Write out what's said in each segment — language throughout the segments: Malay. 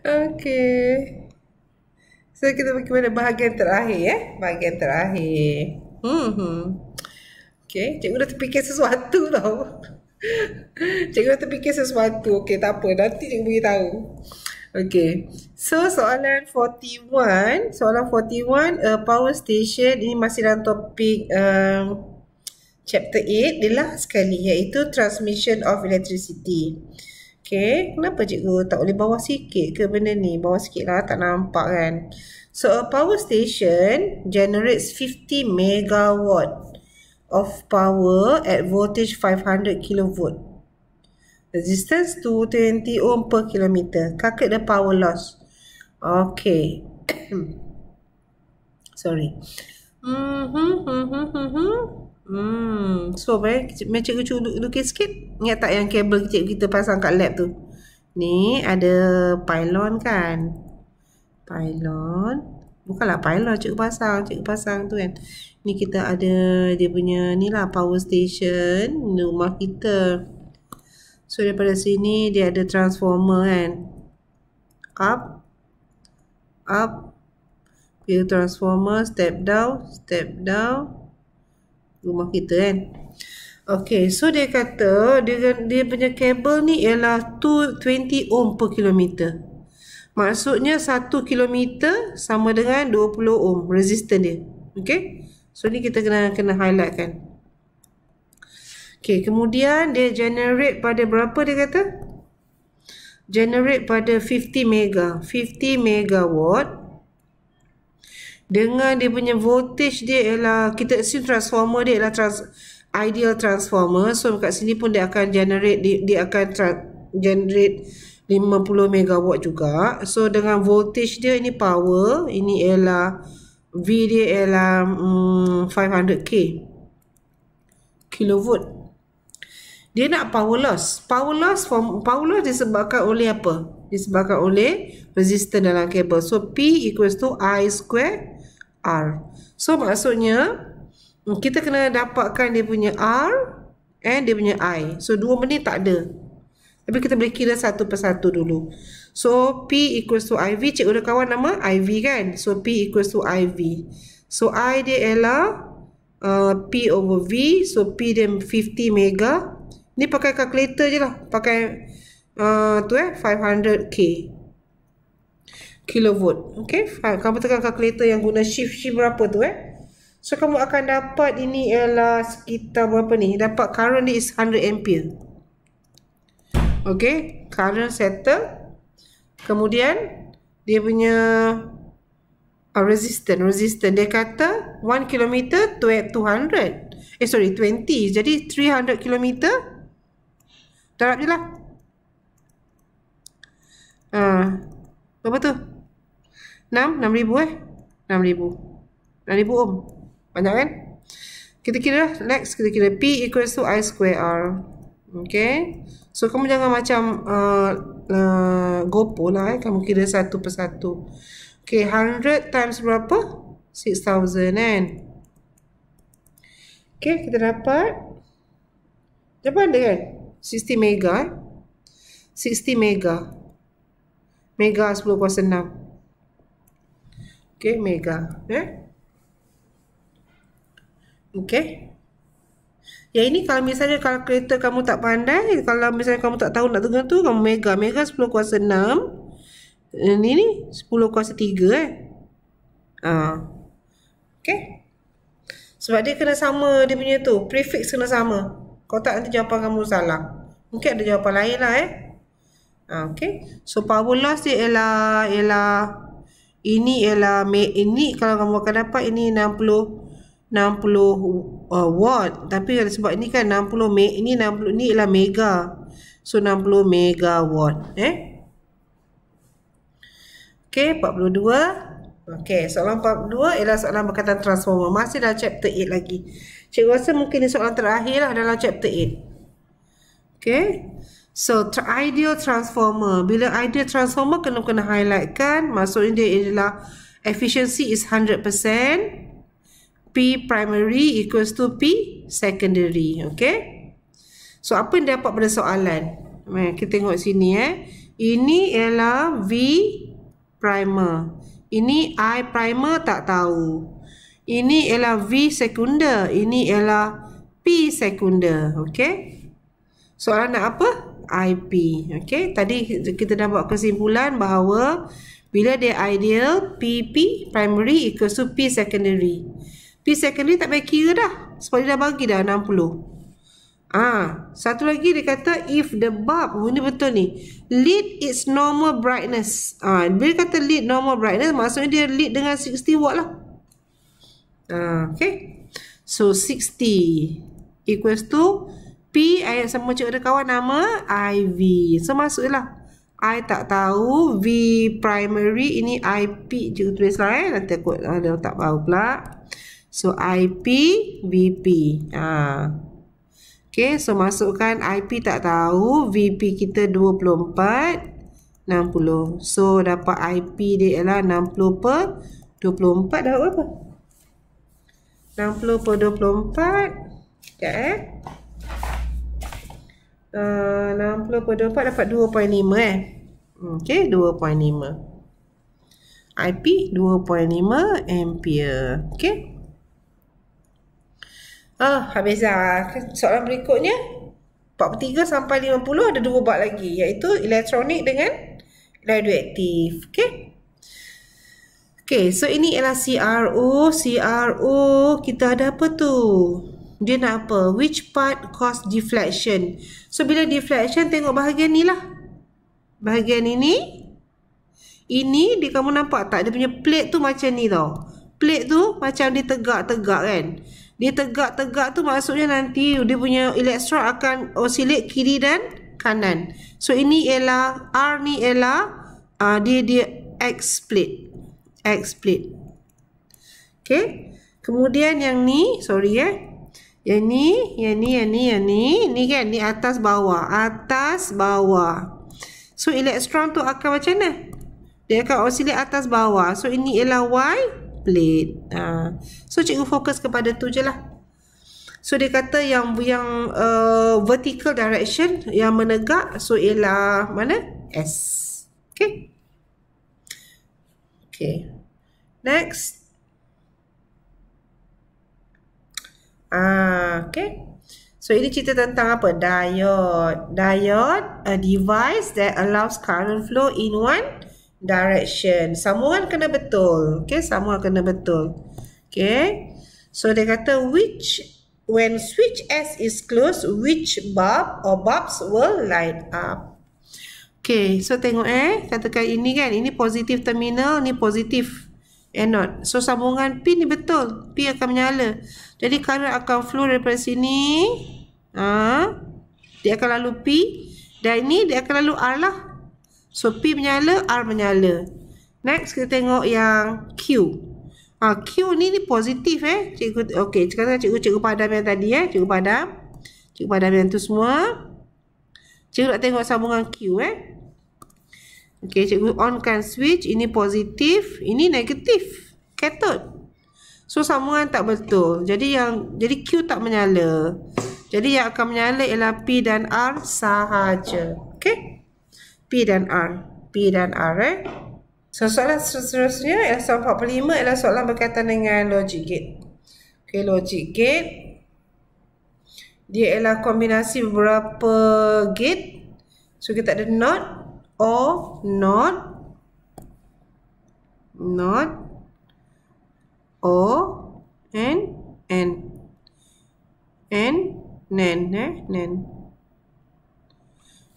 Okay, So kita pergi pada bahagian terakhir eh. Bahagian terakhir. Hmm. okay. cikgu dah terfikir sesuatu tau. cikgu dah terfikir sesuatu. Okay, tak apa. Nanti cikgu bagi tahu. Okay. So soalan 41, soalan 41 uh, power station ini masih dalam topik um, chapter 8 dia lah sekali iaitu transmission of electricity. Okay, kenapa cikgu tak boleh bawa sikit ke benda ni? Bawa sikit lah, tak nampak kan? So, a power station generates 50 megawatt of power at voltage 500 kilovolt. Resistance to 20 ohm per kilometer. Calculate the power loss. Okay. Sorry. Mm -hmm, mm -hmm, mm -hmm. Hmm, so eh, macam cikgu lukis sikit. Ingat tak yang kabel cikgu kita pasang kat lab tu? Ni ada pylon kan? Pylon. Bukanlah pylon cik pasang. cik pasang tu kan. Ni kita ada dia punya ni lah power station rumah kita. So daripada sini dia ada transformer kan. Up. Up. Pilih transformer. Step down. Step down rumah kita kan. Okay, so dia kata dia, dia punya kabel ni ialah 220 ohm per kilometer. Maksudnya 1 kilometer sama dengan 20 ohm resistor dia. Okay, so ni kita kena kena highlight kan. Okay, kemudian dia generate pada berapa dia kata? Generate pada 50 mega. 50 megawatt dengan dia punya voltage dia ialah kita assume transformer dia ialah trans, ideal transformer so kat sini pun dia akan generate dia, dia akan tra, generate 50 megawatt juga so dengan voltage dia ini power ini ialah V dia ialah mm, 500k kilovolt dia nak power loss power loss from, power loss disebabkan oleh apa disebabkan oleh resistor dalam kabel so P equals to I square R. So maksudnya kita kena dapatkan dia punya R and dia punya I. So dua benda tak ada. Tapi kita boleh kira satu persatu dulu. So P equals to IV. Cik Udah kawan nama IV kan? So P equals to IV. So I dia ialah uh, P over V. So P dia 50 mega. Ni pakai kalkulator je lah. Pakai uh, tu eh 500k kilovolt. Okay. Ha, kamu tekan kalkulator yang guna shift shift berapa tu eh. So kamu akan dapat ini ialah sekitar berapa ni. Dapat current ni is 100 ampere. Okay. Current settle. Kemudian dia punya a uh, resistance. Resistance dia kata 1 km 200. Eh sorry 20. Jadi 300 km. Terap je lah. Ha. Berapa tu? 6, ribu eh ribu, 6,000 ribu ohm Banyak kan Kita kira Next kita kira P equals to I square R Okay So kamu jangan macam uh, uh, Gopo lah eh Kamu kira satu persatu Okay 100 times berapa 6,000 kan Okay kita dapat Berapa ada kan 60 mega eh 60 mega Mega 10 kuasa 6 okay mega eh okey Ya ini kalau misalnya kalau kereta kamu tak pandai kalau misalnya kamu tak tahu nak dengar tu kamu mega mega 10 kuasa 6 ini ni 10 kuasa 3 eh ha okey sebab dia kena sama dia punya tu prefix kena sama kalau tak nanti jawapan kamu salah mungkin ada jawapan lain lah eh ha, okey so power loss dia ialah ialah ini ialah ini kalau kamu akan dapat ini 60 60 uh, watt tapi sebab ini kan 60 me ini 60 ni ialah mega so 60 mega watt eh okey 42 okey soalan 42 ialah soalan berkaitan transformer masih dalam chapter 8 lagi cikgu rasa mungkin ni soalan terakhirlah dalam chapter 8 okey So ideal transformer Bila ideal transformer kena-kena highlight kan Maksudnya dia ialah Efficiency is 100% P primary equals to P secondary Okay So apa yang dapat pada soalan Kita tengok sini eh Ini ialah V primer Ini I primer tak tahu Ini ialah V secondary Ini ialah P secondary Okay Soalan nak Apa? IP. Okey, tadi kita dah buat kesimpulan bahawa bila dia ideal, PP primary equals to P secondary. P secondary tak payah kira dah. Sebab dia dah bagi dah 60. Ah, ha, satu lagi dia kata if the bulb, oh, ini betul ni. Lead its normal brightness. Ah, ha, bila kata lead normal brightness maksudnya dia lead dengan 60 watt lah. Ah, ha, okey. So 60 equals to P eh, sama macam ada kawan nama IV. So lah I tak tahu V primary ini IP je tulis lah eh. Nanti aku ada ah, uh, tak tahu pula. So IP VP. Ha. Okay so masukkan IP tak tahu VP kita 24 60. So dapat IP dia ialah 60 per 24 dapat berapa? 60 per 24 Sekejap eh 60 per 24 dapat 2.5 eh. Okay, 2.5. IP 2.5 ampere. Okay. Ah, habis lah. Soalan berikutnya. 43 sampai 50 ada dua bab lagi. Iaitu elektronik dengan radioaktif. Okay. Okay, so ini ialah CRO. CRO, kita ada apa tu? Dia nak apa? Which part cause Deflection. So bila diffraction tengok bahagian ni lah Bahagian ini Ini dia kamu nampak tak Dia punya plate tu macam ni tau Plate tu macam dia tegak-tegak kan Dia tegak-tegak tu maksudnya nanti Dia punya elektron akan oscillate kiri dan kanan So ini ialah R ni ialah uh, Dia dia X plate X plate Okay Kemudian yang ni Sorry eh yang ni, yang ni, yang ni, yang ni. Ni kan, ni atas bawah. Atas bawah. So, elektron tu akan macam mana? Dia akan oscillate atas bawah. So, ini ialah Y plate. Ha. So, cikgu fokus kepada tu je lah. So, dia kata yang yang uh, vertical direction yang menegak. So, ialah mana? S. Okay. Okay. Next. Ah, okay. So ini cerita tentang apa? Diode. Diode, a device that allows current flow in one direction. Semua kena betul. Okay, semua kena betul. Okay. So dia kata which when switch S is closed, which bulb or bulbs will light up? Okay, so tengok eh, katakan ini kan, ini positif terminal, ni positif anode. So sambungan pin ni betul, pin akan menyala. Jadi current akan flow daripada sini. Ah. Dia akan lalu P dan ini dia akan lalu R lah. So P menyala, R menyala. Next kita tengok yang Q. Ah Q ni ni positif eh. Cikgu okey, sekarang cikgu cikgu padam yang tadi eh, cikgu padam. Cikgu padam yang tu semua. Cikgu nak tengok sambungan Q eh. Okey, cikgu kan switch. Ini positif, ini negatif. Ketot. So, sambungan tak betul. Jadi, yang jadi Q tak menyala. Jadi, yang akan menyala ialah P dan R sahaja. Okey? P dan R. P dan R, eh? So, soalan seterusnya ialah soalan 45 ialah soalan berkaitan dengan logic gate. Okey, logic gate. Dia ialah kombinasi beberapa gate. So, kita ada not or not not or and and and nen eh nen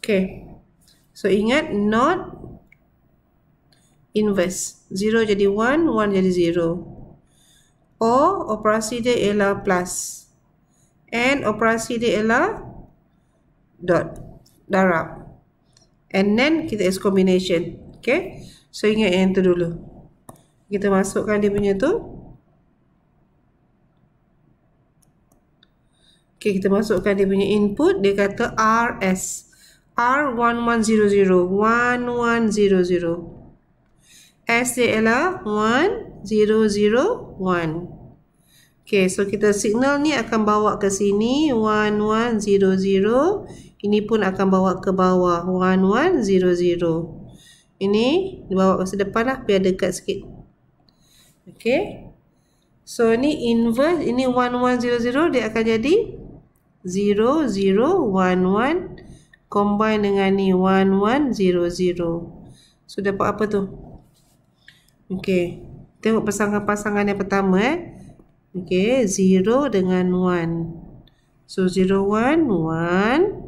okay so ingat not inverse 0 jadi 1 1 jadi 0 or operasi dia ialah plus and operasi dia ialah dot darab and then kita is combination okay so ingat yang tu dulu kita masukkan dia punya tu okay kita masukkan dia punya input dia kata rs r1100 1100 s dia ialah 1001 Okay, so kita signal ni akan bawa ke sini 1100 ini pun akan bawa ke bawah 1100. Ini dibawa ke depan sedepanlah biar dekat sikit. Okay. So ini inverse ini 1100 dia akan jadi 0011 combine dengan ni 1100. So dapat apa tu? Okay. Tengok pasangan-pasangan yang pertama eh. Okey, 0 dengan 1. So 0 1 1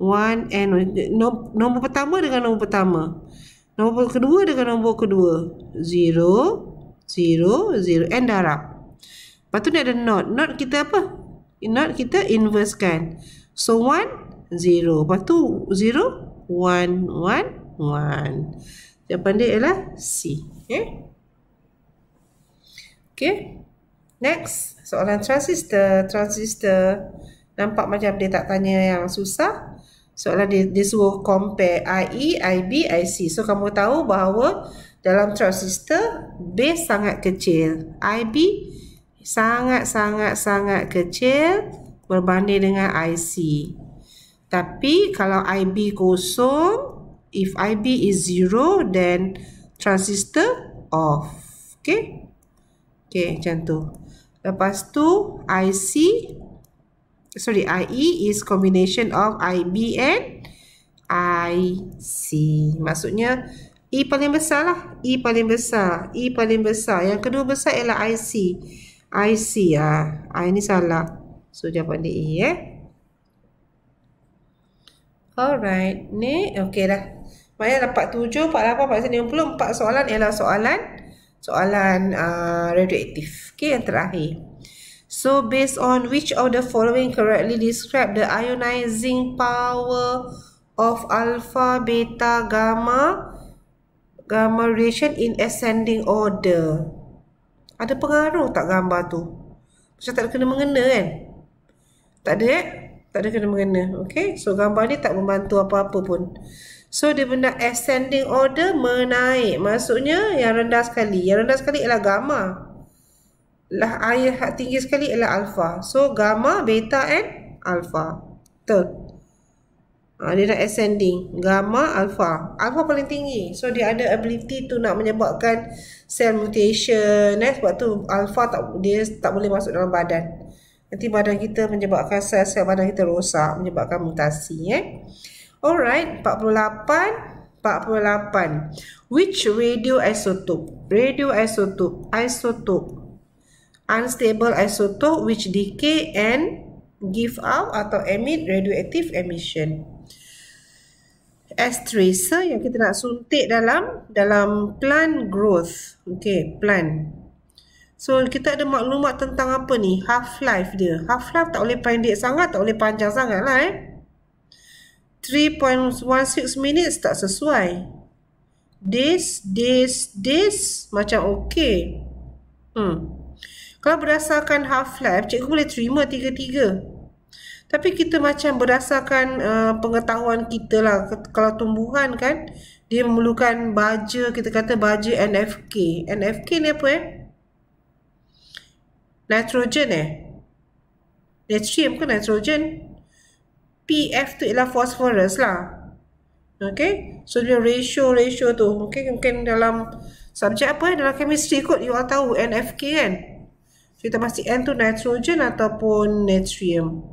one and nombor, nombor pertama dengan nombor pertama. Nombor kedua dengan nombor kedua. Zero, zero, zero and darab. Lepas tu ni ada not. Not kita apa? Not kita inversekan. So one, zero. Lepas tu zero, one, one, one. Jawapan dia ialah C. Okay. Okay. Next. Soalan transistor. Transistor. Nampak macam dia tak tanya yang susah soalan dia, dia suruh compare IE, IB, IC. So kamu tahu bahawa dalam transistor base sangat kecil. IB sangat-sangat-sangat kecil berbanding dengan IC. Tapi kalau IB kosong, if IB is zero, then transistor off. Okay? Okay, macam tu. Lepas tu, IC sorry IE is combination of IB and IC. Maksudnya E paling besar lah. E paling besar. E paling besar. Yang kedua besar ialah IC. IC ah. Ha. Ini salah. So jawapan dia E eh. Alright. Ni okey dah. Maya dapat 7, 48, 49, 54 soalan ialah soalan soalan uh, radioaktif. Okey yang terakhir. So based on which of the following correctly describe the ionizing power of alpha, beta, gamma, gamma radiation in ascending order. Ada pengaruh tak gambar tu? Macam tak ada kena mengena kan? Tak ada eh? Tak ada kena mengena. Okay. So gambar ni tak membantu apa-apa pun. So dia benda ascending order menaik. Maksudnya yang rendah sekali. Yang rendah sekali ialah gamma. Gamma lah air had tinggi sekali ialah alpha, So gamma, beta and alpha Betul. Ha, dia nak ascending. Gamma, alpha, alpha paling tinggi. So dia ada ability tu nak menyebabkan cell mutation. Eh? Sebab tu Alpha tak, dia tak boleh masuk dalam badan. Nanti badan kita menyebabkan sel-sel badan kita rosak. Menyebabkan mutasi. Eh? Alright. 48. 48. Which radioisotope? Radioisotope. Isotope. isotope unstable isotope which decay and give out atau emit radioactive emission. As tracer yang kita nak suntik dalam dalam plant growth. Okay, plant. So, kita ada maklumat tentang apa ni? Half-life dia. Half-life tak boleh pendek sangat, tak boleh panjang sangat lah eh. 3.16 minutes tak sesuai. This, this, this macam okay. Hmm. Kalau berdasarkan half life, cikgu boleh terima tiga-tiga. Tapi kita macam berdasarkan uh, pengetahuan kita lah. Kalau tumbuhan kan, dia memerlukan baja, kita kata baja NFK. NFK ni apa eh? Nitrogen eh? Natrium ke nitrogen? PF tu ialah phosphorus lah. Okay? So dia ratio-ratio tu. Okay, mungkin dalam subjek apa eh? Dalam chemistry kot, you all tahu NFK kan? kita pasti N tu nitrogen ataupun natrium.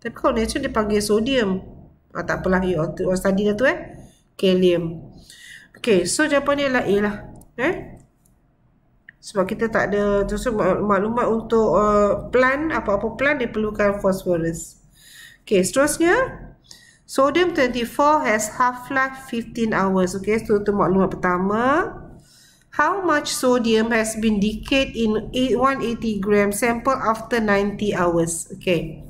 Tapi kalau natrium dia panggil sodium. Ah, tak apalah, you all study dah tu eh. Kalium. Okay, so jawapannya adalah A lah. Eh? Sebab kita tak ada so, maklumat untuk uh, plan, apa-apa plan dia perlukan phosphorus. Okay, seterusnya. Sodium 24 has half-life 15 hours. Okay, so itu maklumat pertama how much sodium has been decayed in 180 gram sample after 90 hours. Okay.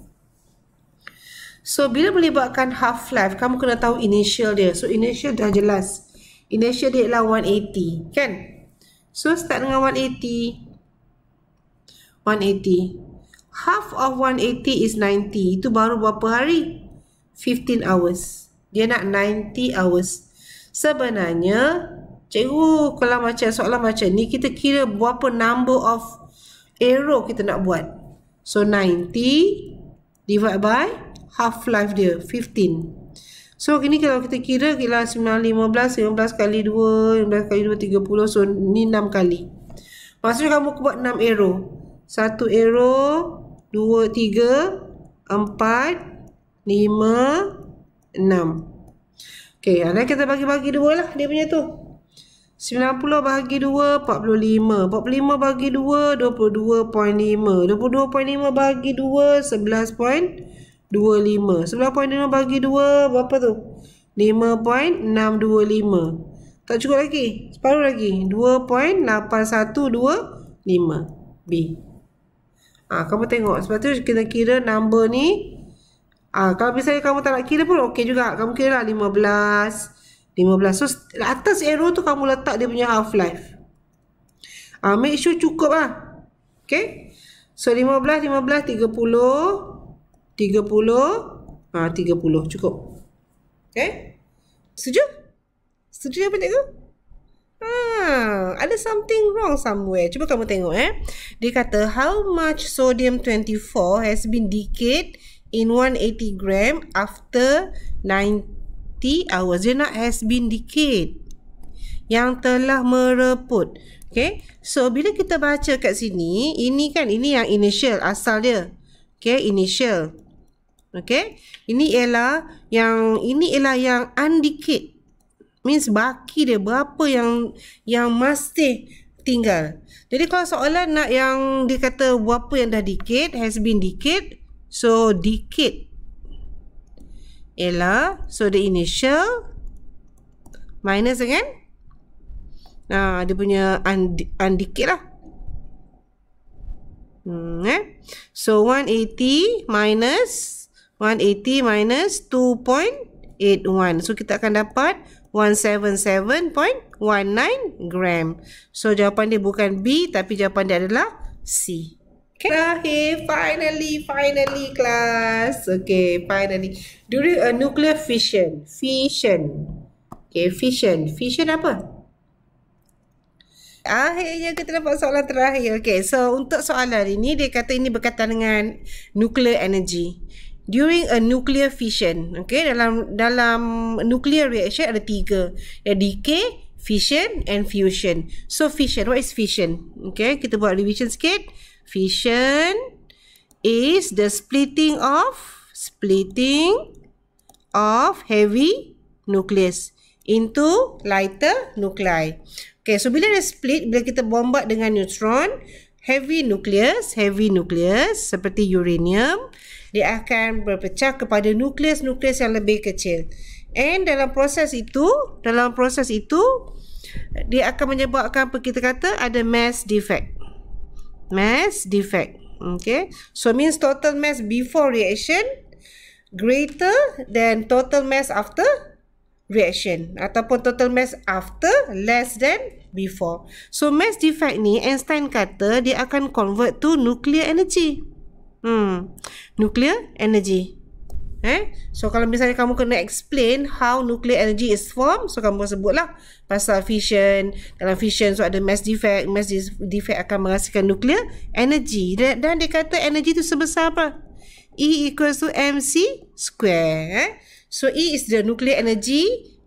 So, bila melibatkan half-life, kamu kena tahu initial dia. So, initial dah jelas. Initial dia ialah 180. Kan? So, start dengan 180. 180. Half of 180 is 90. Itu baru berapa hari? 15 hours. Dia nak 90 hours. Sebenarnya, Cikgu kalau macam soalan macam ni Kita kira berapa number of arrow kita nak buat So 90 divide by half life dia 15 So ini kalau kita kira kira 9, 15, 15 kali 2, 15 kali 2, 30 So ni 6 kali Maksudnya kamu buat 6 arrow 1 arrow 2, 3 4 5 6 Okay, anda kita bagi-bagi dua lah Dia punya tu 90 bahagi 2 45 45 bahagi 2 22.5 22.5 bahagi 2 11.25 11.5 bahagi 2 berapa tu 5.625 tak cukup lagi separuh lagi 2.8125 B ah ha, kamu tengok sebab tu kita kira number ni ah ha, kalau misalnya kamu tak nak kira pun okey juga kamu kira lah 15 15 So atas arrow tu kamu letak dia punya half life uh, Make sure cukup ah, Okay So 15, 15, 30 30 ha, 30 cukup Okay Setuju? Setuju apa cikgu? Ha, ada something wrong somewhere Cuba kamu tengok eh Dia kata how much sodium 24 has been decayed in 180 gram after 90 entity our zena has been decayed yang telah mereput okay so bila kita baca kat sini ini kan ini yang initial asal dia okay initial okay ini ialah yang ini ialah yang undecayed means baki dia berapa yang yang masih tinggal jadi kalau soalan nak yang dikata kata berapa yang dah decayed has been decayed so decayed ialah so the initial minus again nah uh, dia punya undi, undikit lah hmm, eh? so 180 minus 180 minus 2.81 so kita akan dapat 177.19 gram so jawapan dia bukan B tapi jawapan dia adalah C Okay. Terakhir, finally, finally class. Okay, finally. During a nuclear fission. Fission. Okay, fission. Fission apa? Akhirnya kita dapat soalan terakhir. Okay, so untuk soalan ini, dia kata ini berkaitan dengan nuclear energy. During a nuclear fission. Okay, dalam dalam nuclear reaction ada tiga. Ada decay, fission and fusion. So fission, what is fission? Okay, kita buat revision sikit fission is the splitting of splitting of heavy nucleus into lighter nuclei. Okay, so bila dia split, bila kita bombard dengan neutron, heavy nucleus, heavy nucleus seperti uranium, dia akan berpecah kepada nukleus-nukleus yang lebih kecil. And dalam proses itu, dalam proses itu, dia akan menyebabkan, kita kata, ada mass defect mass defect okay so means total mass before reaction greater than total mass after reaction ataupun total mass after less than before so mass defect ni Einstein kata dia akan convert to nuclear energy hmm nuclear energy Eh? So kalau misalnya kamu kena explain how nuclear energy is formed, so kamu sebutlah pasal fission. Dalam fission so ada mass defect, mass defect akan menghasilkan nuclear energy. Dan, dan dia kata energy tu sebesar apa? E equals to mc square. Eh? So E is the nuclear energy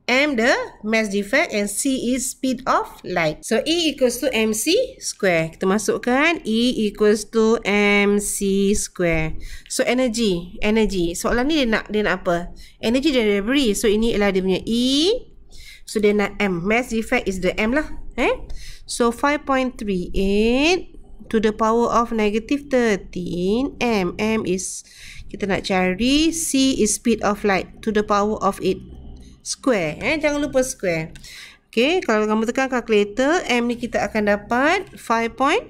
M the mass defect and C is speed of light. So E equals to MC square. Kita masukkan E equals to MC square. So energy, energy. Soalan ni dia nak dia nak apa? Energy dari debris. So ini ialah dia punya E. So dia nak M. Mass defect is the M lah. Eh? So 5.38 to the power of negative 13 M. M is kita nak cari C is speed of light to the power of 8 square eh jangan lupa square okey kalau kamu tekan kalkulator, m ni kita akan dapat 5. Point,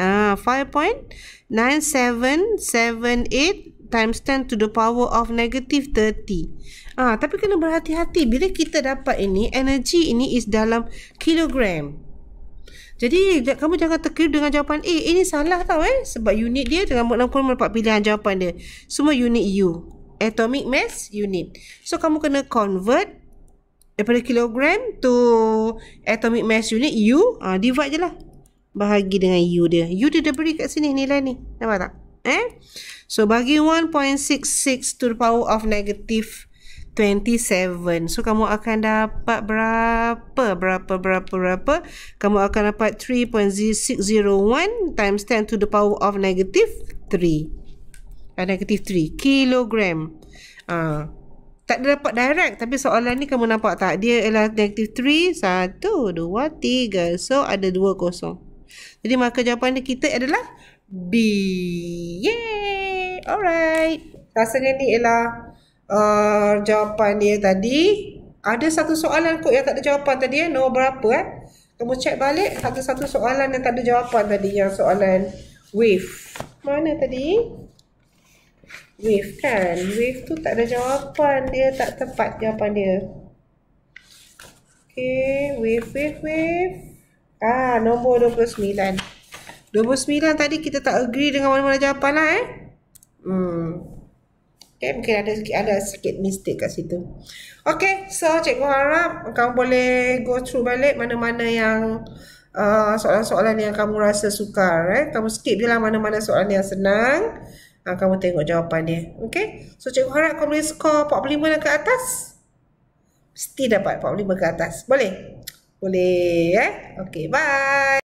ah 5.9778 times 10 to the power of negative 30 ah tapi kena berhati-hati bila kita dapat ini energy ini is dalam kilogram jadi kamu jangan terkejut dengan jawapan A. Eh, ini salah tau eh. Sebab unit dia dengan mudah-mudahan pilihan jawapan dia. Semua unit U atomic mass unit. So kamu kena convert daripada kilogram to atomic mass unit U. Ha, divide je lah. Bahagi dengan U dia. U dia dah beri kat sini nilai ni. Nampak tak? Eh? So bagi 1.66 to the power of negative 27. So kamu akan dapat berapa? Berapa, berapa, berapa? Kamu akan dapat 3.601 times 10 to the power of negative 3. Ah, negative 3 kilogram uh, tak ada dapat direct tapi soalan ni kamu nampak tak dia ialah negative 3 satu dua tiga so ada dua kosong jadi maka jawapan kita adalah B yay alright rasanya ni ialah uh, jawapan dia tadi ada satu soalan kot yang tak ada jawapan tadi eh nombor berapa eh kamu check balik satu-satu soalan yang tak ada jawapan tadi yang soalan wave mana tadi Wave kan? Wave tu tak ada jawapan. Dia tak tepat jawapan dia. Okay. Wave, wave, wave. Ah, nombor 29. 29 tadi kita tak agree dengan mana-mana jawapan lah eh. Hmm. Okay, mungkin ada sikit, ada sikit mistake kat situ. Okay, so cikgu harap kamu boleh go through balik mana-mana yang uh, soalan-soalan yang kamu rasa sukar. Eh? Kamu skip je lah mana-mana soalan yang senang ha, kamu tengok jawapan dia. Okay? So, cikgu harap kau boleh skor 45 dan lah ke atas. Mesti dapat 45 ke atas. Boleh? Boleh, eh? Okay, bye.